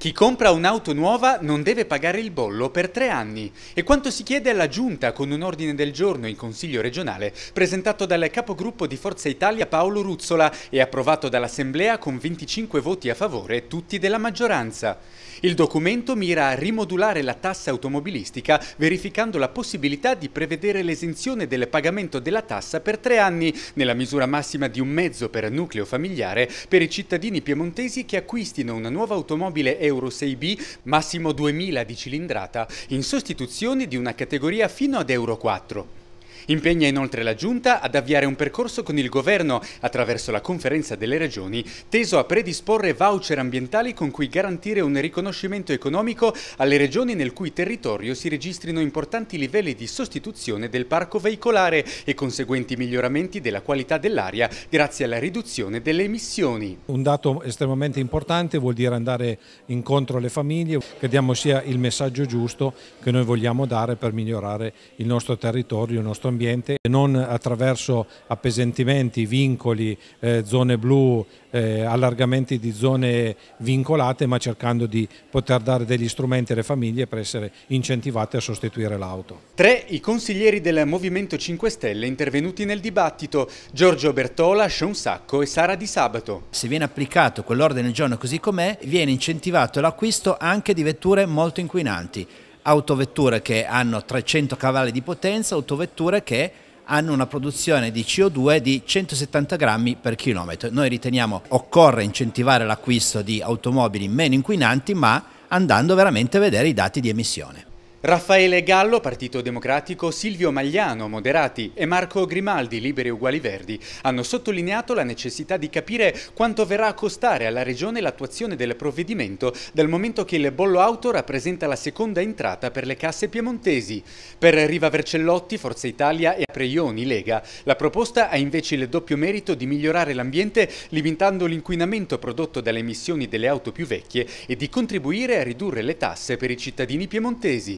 Chi compra un'auto nuova non deve pagare il bollo per tre anni. E quanto si chiede alla Giunta con un ordine del giorno in Consiglio regionale presentato dal capogruppo di Forza Italia Paolo Ruzzola e approvato dall'Assemblea con 25 voti a favore, tutti della maggioranza. Il documento mira a rimodulare la tassa automobilistica verificando la possibilità di prevedere l'esenzione del pagamento della tassa per tre anni, nella misura massima di un mezzo per nucleo familiare, per i cittadini piemontesi che acquistino una nuova automobile Euro 6B massimo 2000 di cilindrata, in sostituzione di una categoria fino ad Euro 4. Impegna inoltre la Giunta ad avviare un percorso con il Governo, attraverso la conferenza delle regioni, teso a predisporre voucher ambientali con cui garantire un riconoscimento economico alle regioni nel cui territorio si registrino importanti livelli di sostituzione del parco veicolare e conseguenti miglioramenti della qualità dell'aria grazie alla riduzione delle emissioni. Un dato estremamente importante vuol dire andare incontro alle famiglie, crediamo sia il messaggio giusto che noi vogliamo dare per migliorare il nostro territorio, il nostro ambiente non attraverso appesantimenti, vincoli, eh, zone blu, eh, allargamenti di zone vincolate, ma cercando di poter dare degli strumenti alle famiglie per essere incentivate a sostituire l'auto. Tre i consiglieri del Movimento 5 Stelle intervenuti nel dibattito, Giorgio Bertola, Sean Sacco e Sara Di Sabato. Se viene applicato quell'ordine del giorno così com'è, viene incentivato l'acquisto anche di vetture molto inquinanti autovetture che hanno 300 cavalli di potenza, autovetture che hanno una produzione di CO2 di 170 grammi per chilometro. Noi riteniamo occorre incentivare l'acquisto di automobili meno inquinanti, ma andando veramente a vedere i dati di emissione. Raffaele Gallo, Partito Democratico, Silvio Magliano, Moderati e Marco Grimaldi, Liberi Uguali Verdi, hanno sottolineato la necessità di capire quanto verrà a costare alla Regione l'attuazione del provvedimento dal momento che il bollo auto rappresenta la seconda entrata per le casse piemontesi. Per Riva Vercellotti, Forza Italia e Apreioni, Lega, la proposta ha invece il doppio merito di migliorare l'ambiente limitando l'inquinamento prodotto dalle emissioni delle auto più vecchie e di contribuire a ridurre le tasse per i cittadini piemontesi.